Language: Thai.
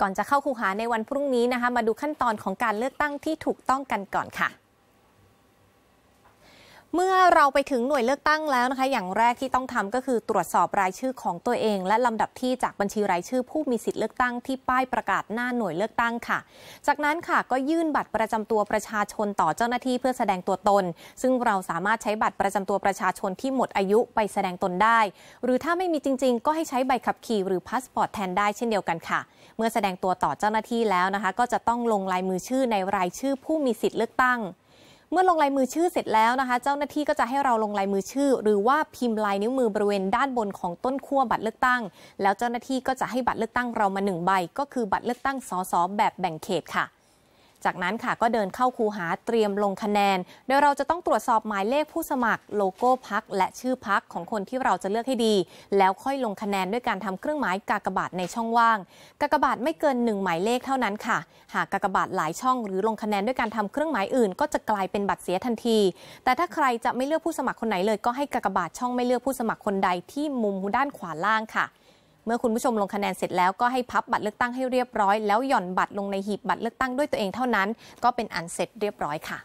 ก่อนจะเข้าคูหาในวันพรุ่งนี้นะคะ มาดูขั้นตอนของการเลือกตั้งที่ถูกต้องกันก่อนค่ะเมื่อเราไปถึงหน่วยเลือกตั้งแล้วนะคะ อย่างแรกที่ต้องทำก็คือตรวจสอบรายชื่อของตัวเอง และลำดับที่จากบัญชีรายชื่อผู้มีสิทธิ์เลือกตั้ง ที่ป้ายประกาศหน้าหน่วยเลือกตั้งค่ะ จากนั้นค่ะก็ยื่นบัตรประจำตัวประชาชนต่อเจ้าหน้าที่เพื่อแสดงตัวตน ซึ่งเราสามารถใช้บัตรประจำตัวประชาชนที่หมดอายุไปแสดงตนได้ หรือถ้าไม่มีจริงๆ ก็ให้ใช้ใบขับขี่หรือพาสปอร์ตแทนได้เช่นเดียวกันค่ะ เมื่อแสดงตัวต่อเจ้าหน้าที่แล้วนะคะ ก็จะต้องลงลายมือชื่อในรายชื่อผู้มีสิทธิ์เลือกตั้งเมื่อลงลายมือชื่อเสร็จแล้วนะคะ เจ้าหน้าที่ก็จะให้เราลงลายมือชื่อ หรือว่าพิมพ์ลายนิ้วมือบริเวณด้านบนของต้นขั้วบัตรเลือกตั้ง แล้วเจ้าหน้าที่ก็จะให้บัตรเลือกตั้งเรามาหนึ่งใบ ก็คือบัตรเลือกตั้งสสแบบแบ่งเขตค่ะจากนั้นค่ะก็เดินเข้าคูหาเตรียมลงคะแนน โดยเราจะต้องตรวจสอบหมายเลขผู้สมัครโลโก้พักและชื่อพักของคนที่เราจะเลือกให้ดี แล้วค่อยลงคะแนนด้วยการทำเครื่องหมายกากบาทในช่องว่างกากบาทไม่เกิน 1 หมายเลขเท่านั้นค่ะ หากกากบาทหลายช่องหรือลงคะแนนด้วยการทำเครื่องหมายอื่น ก็จะกลายเป็นบัตรเสียทันที แต่ถ้าใครจะไม่เลือกผู้สมัครคนไหนเลยก็ให้กากบาทช่องไม่เลือกผู้สมัครคนใดที่มุมด้านขวาล่างค่ะเมื่อคุณผู้ชมลงคะแนนเสร็จแล้วก็ให้พับบัตรเลือกตั้งให้เรียบร้อยแล้วหย่อนบัตรลงในหีบบัตรเลือกตั้งด้วยตัวเองเท่านั้น ก็เป็นอันเสร็จเรียบร้อยค่ะ